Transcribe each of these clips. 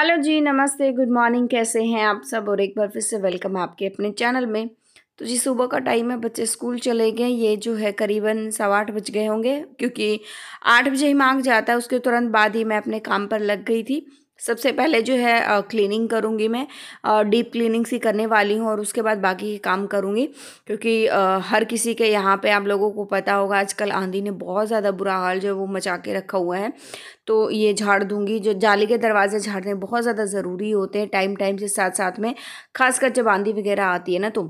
hello जी नमस्ते good morning कैसे हैं आप सब और एक बार फिर से वेलकम आपके अपने चैनल में तो जी सुबह का टाइम है बच्चे स्कूल चले गए ये जो है करीबन सवा आठ बज गए होंगे क्योंकि आठ बजे ही मांग जाता है उसके तुरंत बाद ही मैं अपने काम पर लग गई थी सबसे पहले जो है क्लीनिंग करूँगी मैं डीप क्लीनिंग सी करने वाली हूँ और उसके बाद बाकी के काम करूँगी क्योंकि हर किसी के यहाँ पे आप लोगों को पता होगा आजकल आंधी ने बहुत ज़्यादा बुरा हाल जो है वो मचा के रखा हुआ है तो ये झाड़ दूँगी जो जाली के दरवाजे झाड़ने बहुत ज़्यादा ज़रूरी होते हैं टाइम टाइम से साथ साथ में खासकर जब आंधी वगैरह आती है ना तो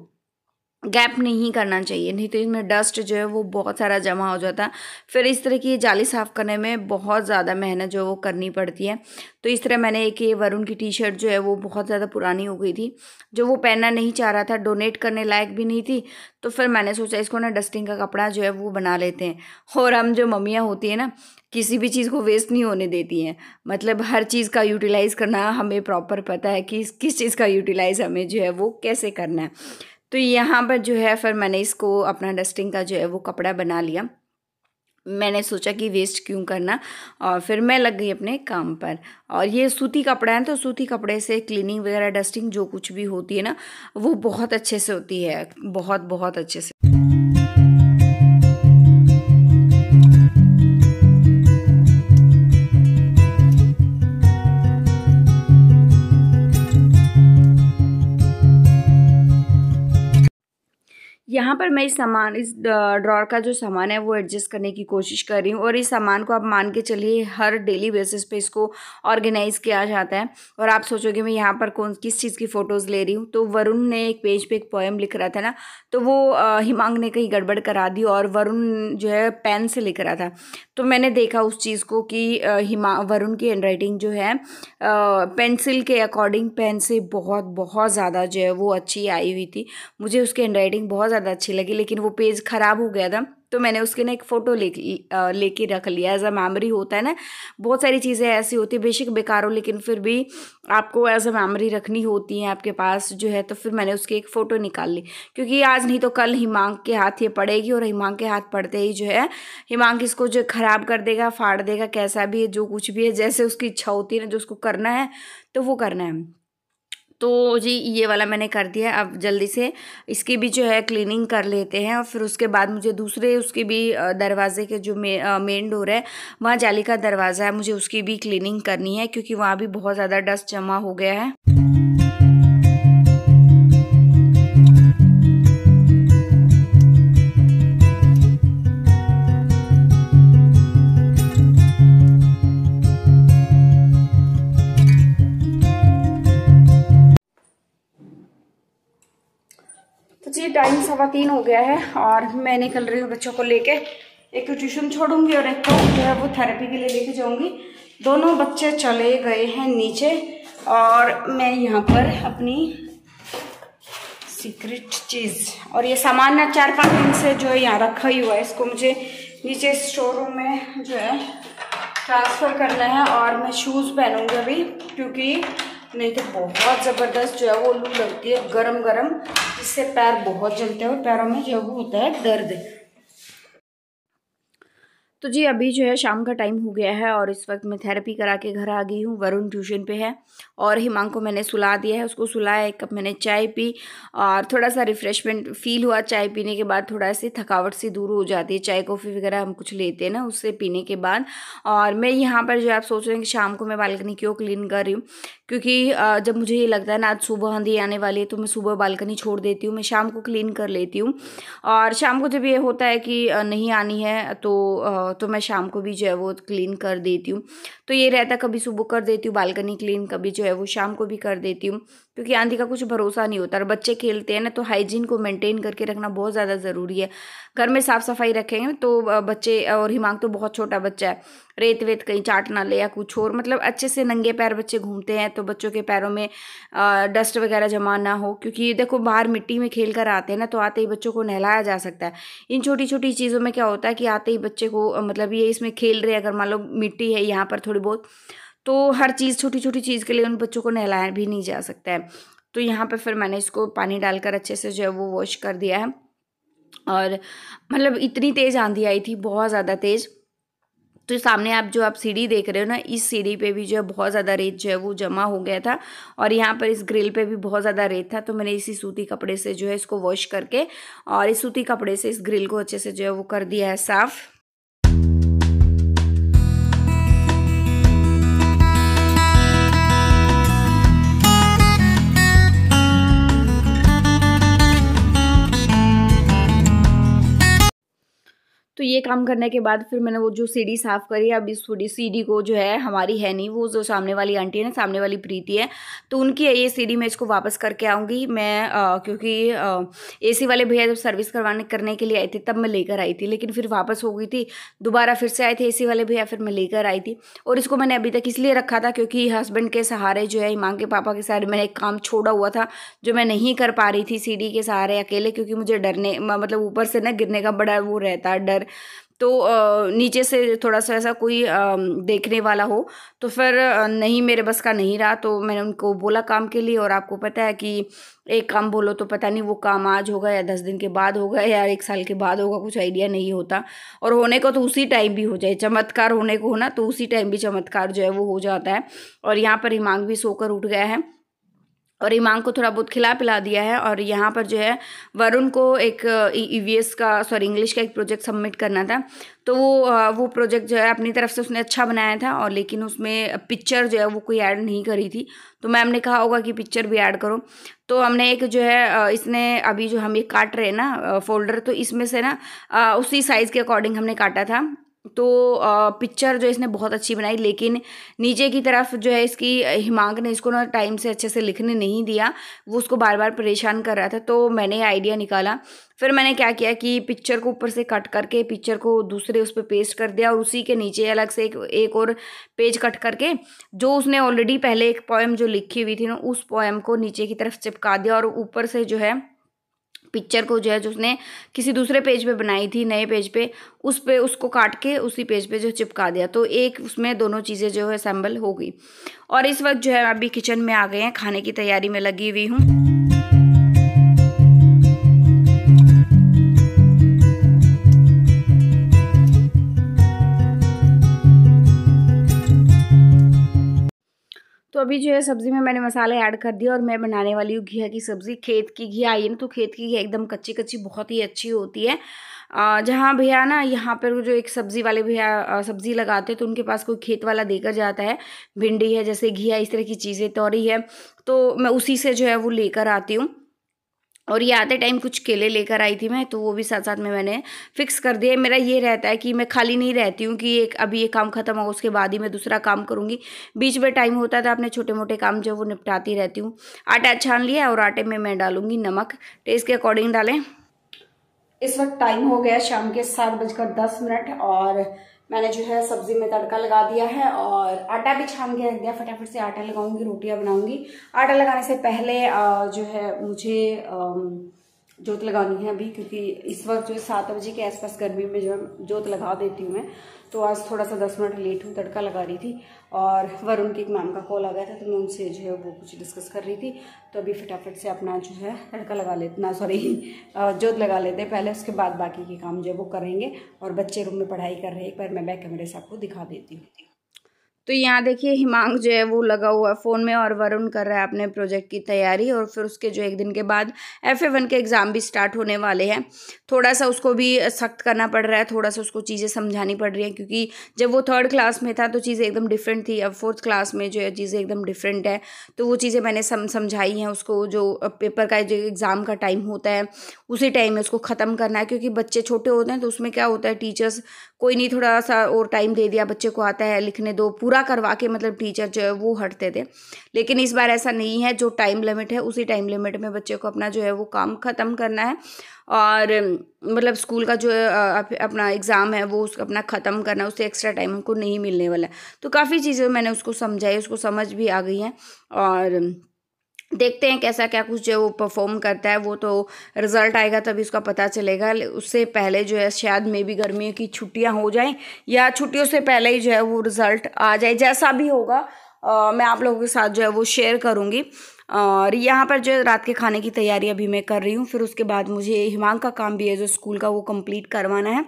गैप नहीं करना चाहिए नहीं तो इसमें डस्ट जो है वो बहुत सारा जमा हो जाता है फिर इस तरह की जाली साफ़ करने में बहुत ज़्यादा मेहनत जो है वो करनी पड़ती है तो इस तरह मैंने एक ये वरुण की टी शर्ट जो है वो बहुत ज़्यादा पुरानी हो गई थी जो वो पहनना नहीं चाह रहा था डोनेट करने लायक भी नहीं थी तो फिर मैंने सोचा इसको ना डस्टिंग का कपड़ा जो है वो बना लेते हैं और हम जो मम्मियाँ होती हैं ना किसी भी चीज़ को वेस्ट नहीं होने देती हैं मतलब हर चीज़ का यूटिलाइज़ करना हमें प्रॉपर पता है कि किस चीज़ का यूटिलाइज़ हमें जो है वो कैसे करना है तो यहाँ पर जो है फिर मैंने इसको अपना डस्टिंग का जो है वो कपड़ा बना लिया मैंने सोचा कि वेस्ट क्यों करना और फिर मैं लग गई अपने काम पर और ये सूती कपड़ा है तो सूती कपड़े से क्लीनिंग वगैरह डस्टिंग जो कुछ भी होती है ना वो बहुत अच्छे से होती है बहुत बहुत अच्छे से यहाँ पर मैं इस सामान इस ड्रॉर का जो सामान है वो एडजस्ट करने की कोशिश कर रही हूँ और इस सामान को आप मान के चलिए हर डेली बेसिस पे इसको ऑर्गेनाइज़ किया जाता है और आप सोचोगे मैं यहाँ पर कौन किस चीज़ की फ़ोटोज़ ले रही हूँ तो वरुण ने एक पेज पे एक पोएम लिख रहा था ना तो वो हिमांग ने कहीं गड़बड़ करा दी और वरुण जो है पेन से लिख रहा था तो मैंने देखा उस चीज़ को कि हिमा वरुण की हैंडराइटिंग जो है पेंसिल के अकॉर्डिंग पेन से बहुत बहुत ज़्यादा जो है वो अच्छी आई हुई थी मुझे उसकी हैंडराइटिंग बहुत ज़्यादा अच्छी लगी लेकिन वो पेज ख़राब हो गया था तो मैंने उसके ना एक फ़ोटो ले लेके रख लिया एज अ मेमोरी होता है ना बहुत सारी चीज़ें ऐसी होती है बेशक बेकार हो लेकिन फिर भी आपको एज अ मेमोरी रखनी होती है आपके पास जो है तो फिर मैंने उसकी एक फ़ोटो निकाल ली क्योंकि आज नहीं तो कल हिमांग के हाथ ये पड़ेगी और हिमांग के हाथ पड़ते ही जो है हिमांग इसको जो ख़राब कर देगा फाड़ देगा कैसा भी है जो कुछ भी है जैसे उसकी इच्छा होती है ना जो उसको करना है तो वो करना है तो जी ये वाला मैंने कर दिया अब जल्दी से इसकी भी जो है क्लीनिंग कर लेते हैं और फिर उसके बाद मुझे दूसरे उसके भी दरवाजे के जो मे, मेन डोर है वहाँ जाली का दरवाज़ा है मुझे उसकी भी क्लीनिंग करनी है क्योंकि वहाँ भी बहुत ज़्यादा डस्ट जमा हो गया है तो जी टाइम सवा तीन हो गया है और मैं निकल रही हूँ बच्चों को लेके एक तो ट्यूशन छोड़ूंगी और एक तो जो है वो थेरेपी के लिए लेके जाऊंगी दोनों बच्चे चले गए हैं नीचे और मैं यहाँ पर अपनी सीक्रेट चीज़ और ये सामान ना चार पाँच दिन से जो है यहाँ रखा ही हुआ है इसको मुझे नीचे स्टोर रूम में जो है ट्रांसफ़र करना है और मैं शूज़ पहनूँगी अभी क्योंकि नहीं तो बहुत ज़बरदस्त जो है वो लू लगती है गरम गरम जिससे पैर बहुत जलते हैं और पैरों में जो है वो होता है दर्द तो जी अभी जो है शाम का टाइम हो गया है और इस वक्त मैं थेरेपी करा के घर आ गई हूँ वरुण ट्यूशन पे है और हिमांग को मैंने सुला दिया है उसको सुलाया एक कप मैंने चाय पी और थोड़ा सा रिफ़्रेशमेंट फील हुआ चाय पीने के बाद थोड़ा सी थकावट सी दूर हो जाती है चाय कॉफ़ी वगैरह हम कुछ लेते हैं ना उससे पीने के बाद और मैं यहाँ पर जो आप सोच रहे हैं कि शाम को मैं बालकनी क्यों क्लीन कर रही हूँ क्योंकि जब मुझे ये लगता है ना आज सुबह आंधी आने वाली है तो मैं सुबह बालकनी छोड़ देती हूँ मैं शाम को क्लीन कर लेती हूँ और शाम को जब ये होता है कि नहीं आनी है तो तो मैं शाम को भी जो है वो क्लीन कर देती हूँ तो ये रहता कभी सुबह कर देती हूँ बालकनी क्लीन कभी जो है वो शाम को भी कर देती हूँ क्योंकि आंधी का कुछ भरोसा नहीं होता और बच्चे खेलते हैं ना तो हाइजीन को मेनटेन करके रखना बहुत ज़्यादा ज़रूरी है घर में साफ़ सफाई रखेंगे तो बच्चे और हिमांग तो बहुत छोटा बच्चा है रेत वेत कहीं चाट ना ले या कुछ और मतलब अच्छे से नंगे पैर बच्चे घूमते हैं तो तो बच्चों के पैरों में डस्ट वगैरह जमा ना हो क्योंकि देखो बाहर मिट्टी में खेल कर आते हैं ना तो आते ही बच्चों को नहलाया जा सकता है इन छोटी छोटी चीज़ों में क्या होता है कि आते ही बच्चे को मतलब ये इसमें खेल रहे अगर मान लो मिट्टी है यहाँ पर थोड़ी बहुत तो हर चीज़ छोटी छोटी चीज़ के लिए उन बच्चों को नहलाया भी नहीं जा सकता है तो यहाँ पर फिर मैंने इसको पानी डालकर अच्छे से जो है वो वॉश कर दिया है और मतलब इतनी तेज़ आंधी आई थी बहुत ज़्यादा तेज़ तो सामने आप जो आप सीढ़ी देख रहे हो ना इस सीढ़ी पे भी जो है बहुत ज़्यादा रेत जो है वो जमा हो गया था और यहाँ पर इस ग्रिल पे भी बहुत ज़्यादा रेत था तो मैंने इसी सूती कपड़े से जो है इसको वॉश करके और इस सूती कपड़े से इस ग्रिल को अच्छे से जो है वो कर दिया है साफ़ तो ये काम करने के बाद फिर मैंने वो जो सीढ़ी साफ़ करी अब इस थोड़ी सीढ़ी को जो है हमारी है नहीं वो जो सामने वाली आंटी है ना सामने वाली प्रीति है तो उनकी है ये सीढ़ी मैं इसको वापस करके आऊँगी मैं आ, क्योंकि ए वाले भैया जब सर्विस करवाने करने के लिए आए थे तब मैं लेकर आई थी लेकिन फिर वापस हो गई थी दोबारा फिर से आए थे ए वाले भैया फिर मैं लेकर आई थी और इसको मैंने अभी तक इसलिए रखा था क्योंकि हस्बैंड के सहारे जो है मांग के पापा के सहारे मैंने एक काम छोड़ा हुआ था जो मैं नहीं कर पा रही थी सीढ़ी के सहारे अकेले क्योंकि मुझे डरने मतलब ऊपर से ना गिरने का बड़ा वो रहता है डर तो नीचे से थोड़ा सा ऐसा कोई देखने वाला हो तो फिर नहीं मेरे बस का नहीं रहा तो मैंने उनको बोला काम के लिए और आपको पता है कि एक काम बोलो तो पता नहीं वो काम आज होगा या दस दिन के बाद होगा या एक साल के बाद होगा कुछ आइडिया नहीं होता और होने को तो उसी टाइम भी हो जाए चमत्कार होने को हो ना तो उसी टाइम भी चमत्कार जो है वो हो जाता है और यहाँ पर हिमांग भी सोकर उठ गया है और इमांग को थोड़ा बहुत खिला पिला दिया है और यहाँ पर जो है वरुण को एक ई e, e का सॉरी इंग्लिश का एक प्रोजेक्ट सबमिट करना था तो वो वो प्रोजेक्ट जो है अपनी तरफ से उसने अच्छा बनाया था और लेकिन उसमें पिक्चर जो है वो कोई ऐड नहीं करी थी तो मैम ने कहा होगा कि पिक्चर भी ऐड करो तो हमने एक जो है इसने अभी जो हम ये काट रहे हैं ना फोल्डर तो इसमें से ना उसी साइज़ के अकॉर्डिंग हमने काटा था तो पिक्चर जो इसने बहुत अच्छी बनाई लेकिन नीचे की तरफ जो है इसकी हिमांक ने इसको ना टाइम से अच्छे से लिखने नहीं दिया वो उसको बार बार परेशान कर रहा था तो मैंने आइडिया निकाला फिर मैंने क्या किया कि पिक्चर को ऊपर से कट करके पिक्चर को दूसरे उस पर पेस्ट कर दिया और उसी के नीचे अलग से एक एक और पेज कट करके जो उसने ऑलरेडी पहले एक पोएम जो लिखी हुई थी ना उस पोएम को नीचे की तरफ चिपका दिया और ऊपर से जो है पिक्चर को जो है जो उसने किसी दूसरे पेज पे बनाई थी नए पेज पे उस पे उसको काट के उसी पेज पे जो चिपका दिया तो एक उसमें दोनों चीज़ें जो है असेंबल हो गई और इस वक्त जो है अभी किचन में आ गए हैं खाने की तैयारी में लगी हुई हूँ तो अभी जो है सब्ज़ी में मैंने मसाले ऐड कर दिए और मैं बनाने वाली हूँ घिया की सब्ज़ी खेत की घिया आई है ना तो खेत की घिया एकदम कच्ची कच्ची बहुत ही अच्छी होती है जहाँ भैया ना यहाँ पर जो एक सब्ज़ी वाले भैया सब्ज़ी लगाते हैं तो उनके पास कोई खेत वाला देकर जाता है भिंडी है जैसे घिया इस तरह की चीज़ें तोरी है तो मैं उसी से जो है वो लेकर आती हूँ और ये आते टाइम कुछ केले लेकर आई थी मैं तो वो भी साथ साथ में मैंने फिक्स कर दिया मेरा ये रहता है कि मैं खाली नहीं रहती हूँ कि एक अभी ये काम खत्म होगा उसके बाद ही मैं दूसरा काम करूँगी बीच में टाइम होता था अपने छोटे मोटे काम जो वो निपटाती रहती हूँ आटा छान लिया और आटे में मैं डालूँगी नमक टेस्ट के अकॉर्डिंग डालें इस वक्त टाइम हो गया शाम के सात बजकर दस मिनट और मैंने जो है सब्जी में तड़का लगा दिया है और आटा भी छान के रख दिया फटाफट से आटा लगाऊंगी रोटियां बनाऊंगी आटा लगाने से पहले जो है मुझे जोत लगानी है अभी क्योंकि इस वक्त जो है सात बजे के आसपास गर्मी में जो है जोत लगा देती हूँ मैं तो आज थोड़ा सा दस मिनट लेट हूँ तड़का लगा रही थी और वरुण के एक मैम का कॉल आ गया था तो मैं उनसे जो है वो कुछ डिस्कस कर रही थी तो अभी फटाफट से अपना जो है तड़का लगा लेते ना सॉरी जोत लगा लेते हैं पहले उसके बाद बाकी के काम जो है वो करेंगे और बच्चे रूम में पढ़ाई कर रहे हैं पर मैं बैक कैमरे से आपको दिखा देती हूँ तो यहाँ देखिए हिमांग जो है वो लगा हुआ है फ़ोन में और वरुण कर रहा है अपने प्रोजेक्ट की तैयारी और फिर उसके जो एक दिन के बाद एफ ए वन के एग्ज़ाम भी स्टार्ट होने वाले हैं थोड़ा सा उसको भी सख्त करना पड़ रहा है थोड़ा सा उसको चीज़ें समझानी पड़ रही हैं क्योंकि जब वो थर्ड क्लास में था तो चीज़ें एकदम डिफरेंट थी अब फोर्थ क्लास में जो है चीज़ें एकदम डिफरेंट है तो वो चीज़ें मैंने सम समझाई हैं उसको जो पेपर का जो एग्ज़ाम का टाइम होता है उसी टाइम में उसको ख़त्म करना है क्योंकि बच्चे छोटे होते हैं तो उसमें क्या होता है टीचर्स कोई नहीं थोड़ा सा और टाइम दे दिया बच्चे को आता है लिखने दो पूरा करवा के मतलब टीचर जो है वो हटते थे लेकिन इस बार ऐसा नहीं है जो टाइम लिमिट है उसी टाइम लिमिट में बच्चे को अपना जो है वो काम ख़त्म करना है और मतलब स्कूल का जो अपना एग्ज़ाम है वो उसका अपना ख़त्म करना उससे एक्स्ट्रा टाइम उनको नहीं मिलने वाला तो काफ़ी चीज़ें मैंने उसको समझाई उसको समझ भी आ गई हैं और देखते हैं कैसा क्या कुछ जो वो परफॉर्म करता है वो तो रिज़ल्ट आएगा तभी उसका पता चलेगा उससे पहले जो है शायद मे भी गर्मियों की छुट्टियां हो जाएं या छुट्टियों से पहले ही जो है वो रिज़ल्ट आ जाए जैसा भी होगा आ, मैं आप लोगों के साथ जो है वो शेयर करूँगी और यहाँ पर जो रात के खाने की तैयारी अभी मैं कर रही हूँ फिर उसके बाद मुझे हिमांग का काम भी है जो स्कूल का वो कंप्लीट करवाना है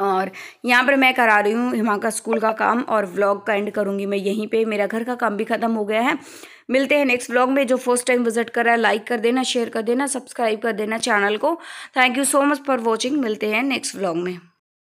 और यहाँ पर मैं करा रही हूँ हिमा का स्कूल का काम और व्लॉग का एंड करूँगी मैं यहीं पे मेरा घर का काम भी ख़त्म हो गया है मिलते हैं नेक्स्ट व्लॉग में जो फर्स्ट टाइम विजिट कर रहा है लाइक कर देना शेयर कर देना सब्सक्राइब कर देना चैनल को thank you so much for watching मिलते हैं नेक्स्ट व्लॉग में